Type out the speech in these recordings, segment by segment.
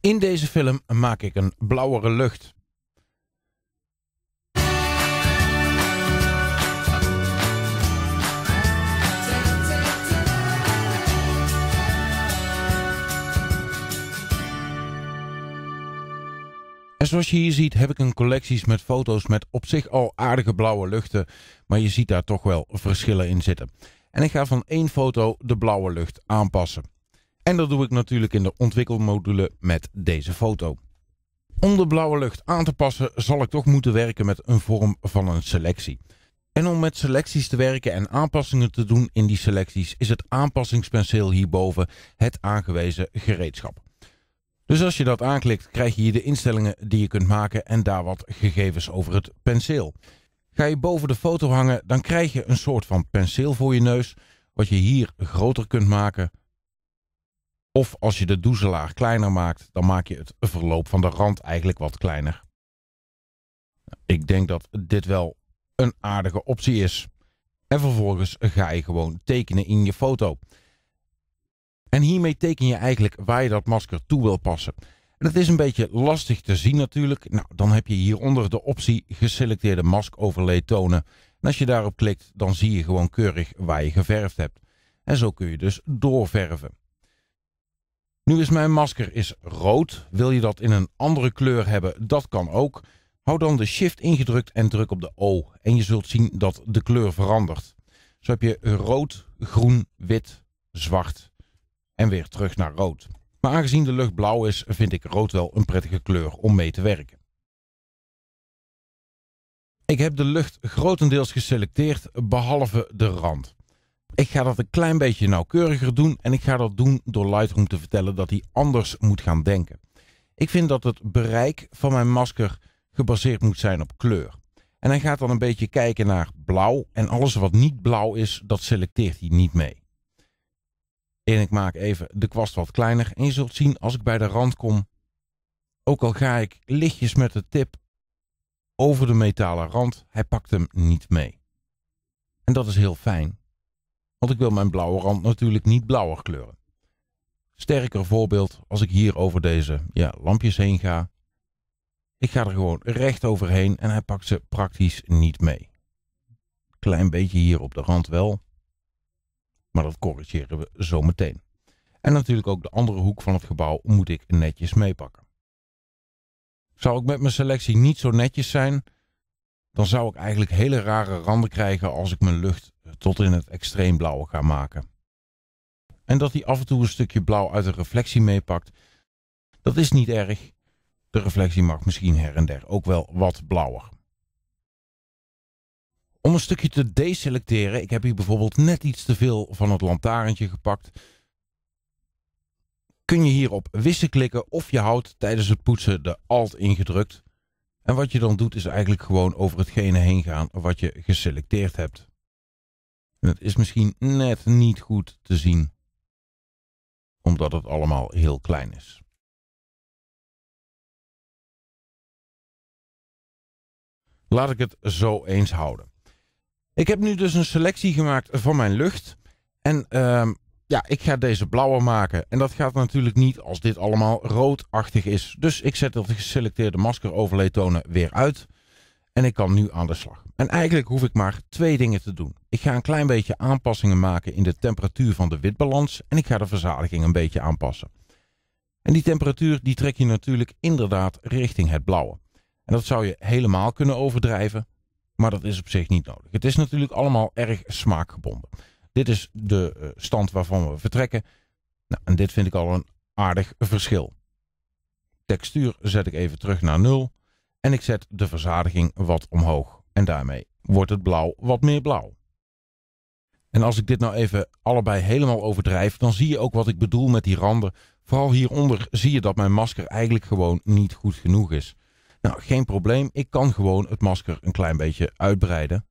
In deze film maak ik een blauwere lucht. En zoals je hier ziet heb ik een collecties met foto's met op zich al aardige blauwe luchten. Maar je ziet daar toch wel verschillen in zitten. En ik ga van één foto de blauwe lucht aanpassen. En dat doe ik natuurlijk in de ontwikkelmodule met deze foto. Om de blauwe lucht aan te passen zal ik toch moeten werken met een vorm van een selectie. En om met selecties te werken en aanpassingen te doen in die selecties is het aanpassingspenseel hierboven het aangewezen gereedschap. Dus als je dat aanklikt krijg je hier de instellingen die je kunt maken en daar wat gegevens over het penseel. Ga je boven de foto hangen dan krijg je een soort van penseel voor je neus wat je hier groter kunt maken of als je de doezelaar kleiner maakt, dan maak je het verloop van de rand eigenlijk wat kleiner. Ik denk dat dit wel een aardige optie is. En vervolgens ga je gewoon tekenen in je foto. En hiermee teken je eigenlijk waar je dat masker toe wil passen. En dat is een beetje lastig te zien natuurlijk. Nou, dan heb je hieronder de optie geselecteerde maskoverlay tonen. En als je daarop klikt, dan zie je gewoon keurig waar je geverfd hebt. En zo kun je dus doorverven. Nu is mijn masker is rood. Wil je dat in een andere kleur hebben? Dat kan ook. Hou dan de shift ingedrukt en druk op de O. En je zult zien dat de kleur verandert. Zo heb je rood, groen, wit, zwart en weer terug naar rood. Maar aangezien de lucht blauw is, vind ik rood wel een prettige kleur om mee te werken. Ik heb de lucht grotendeels geselecteerd, behalve de rand. Ik ga dat een klein beetje nauwkeuriger doen en ik ga dat doen door Lightroom te vertellen dat hij anders moet gaan denken. Ik vind dat het bereik van mijn masker gebaseerd moet zijn op kleur. En hij gaat dan een beetje kijken naar blauw en alles wat niet blauw is, dat selecteert hij niet mee. En ik maak even de kwast wat kleiner en je zult zien als ik bij de rand kom, ook al ga ik lichtjes met de tip over de metalen rand, hij pakt hem niet mee. En dat is heel fijn, want ik wil mijn blauwe rand natuurlijk niet blauwer kleuren. Sterker voorbeeld als ik hier over deze ja, lampjes heen ga. Ik ga er gewoon recht overheen en hij pakt ze praktisch niet mee. Klein beetje hier op de rand wel, maar dat corrigeren we zo meteen. En natuurlijk ook de andere hoek van het gebouw moet ik netjes meepakken. Zou ik met mijn selectie niet zo netjes zijn, dan zou ik eigenlijk hele rare randen krijgen als ik mijn lucht tot in het extreem blauwe gaan maken. En dat hij af en toe een stukje blauw uit de reflectie meepakt, dat is niet erg. De reflectie mag misschien her en der ook wel wat blauwer. Om een stukje te deselecteren, ik heb hier bijvoorbeeld net iets te veel van het lantaarntje gepakt. Kun je hier op wissen klikken of je houdt tijdens het poetsen de alt ingedrukt. En wat je dan doet is eigenlijk gewoon over hetgene heen gaan wat je geselecteerd hebt. En dat is misschien net niet goed te zien, omdat het allemaal heel klein is. Laat ik het zo eens houden. Ik heb nu dus een selectie gemaakt van mijn lucht. En ehm, ja, ik ga deze blauwer maken. En dat gaat natuurlijk niet als dit allemaal roodachtig is. Dus ik zet dat geselecteerde masker overlay tonen weer uit en ik kan nu aan de slag. En eigenlijk hoef ik maar twee dingen te doen. Ik ga een klein beetje aanpassingen maken in de temperatuur van de witbalans en ik ga de verzadiging een beetje aanpassen. En die temperatuur die trek je natuurlijk inderdaad richting het blauwe. En dat zou je helemaal kunnen overdrijven, maar dat is op zich niet nodig. Het is natuurlijk allemaal erg smaakgebonden. Dit is de eh, stand waarvan we vertrekken. Nou, en dit vind ik al een aardig verschil. Textuur zet ik even terug naar 0 en ik zet de verzadiging wat omhoog. En daarmee wordt het blauw wat meer blauw. En als ik dit nou even allebei helemaal overdrijf, dan zie je ook wat ik bedoel met die randen. Vooral hieronder zie je dat mijn masker eigenlijk gewoon niet goed genoeg is. Nou, geen probleem. Ik kan gewoon het masker een klein beetje uitbreiden.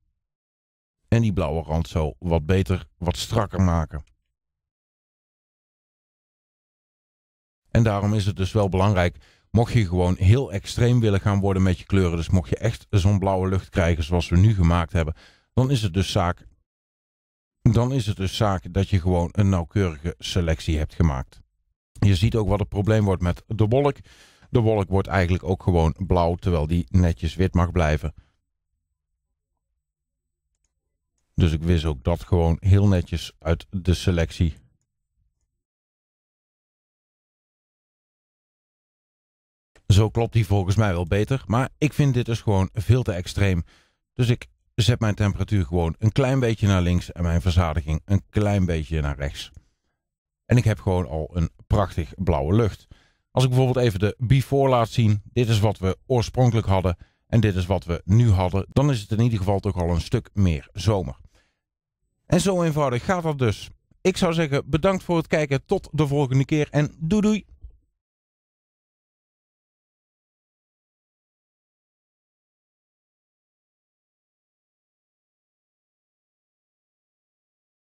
En die blauwe rand zo wat beter, wat strakker maken. En daarom is het dus wel belangrijk Mocht je gewoon heel extreem willen gaan worden met je kleuren, dus mocht je echt zo'n blauwe lucht krijgen zoals we nu gemaakt hebben, dan is het dus zaak, dan is het dus zaak dat je gewoon een nauwkeurige selectie hebt gemaakt. Je ziet ook wat het probleem wordt met de wolk. De wolk wordt eigenlijk ook gewoon blauw, terwijl die netjes wit mag blijven. Dus ik wist ook dat gewoon heel netjes uit de selectie. zo klopt die volgens mij wel beter. Maar ik vind dit dus gewoon veel te extreem. Dus ik zet mijn temperatuur gewoon een klein beetje naar links en mijn verzadiging een klein beetje naar rechts. En ik heb gewoon al een prachtig blauwe lucht. Als ik bijvoorbeeld even de before laat zien, dit is wat we oorspronkelijk hadden en dit is wat we nu hadden, dan is het in ieder geval toch al een stuk meer zomer. En zo eenvoudig gaat dat dus. Ik zou zeggen bedankt voor het kijken, tot de volgende keer en doei doei!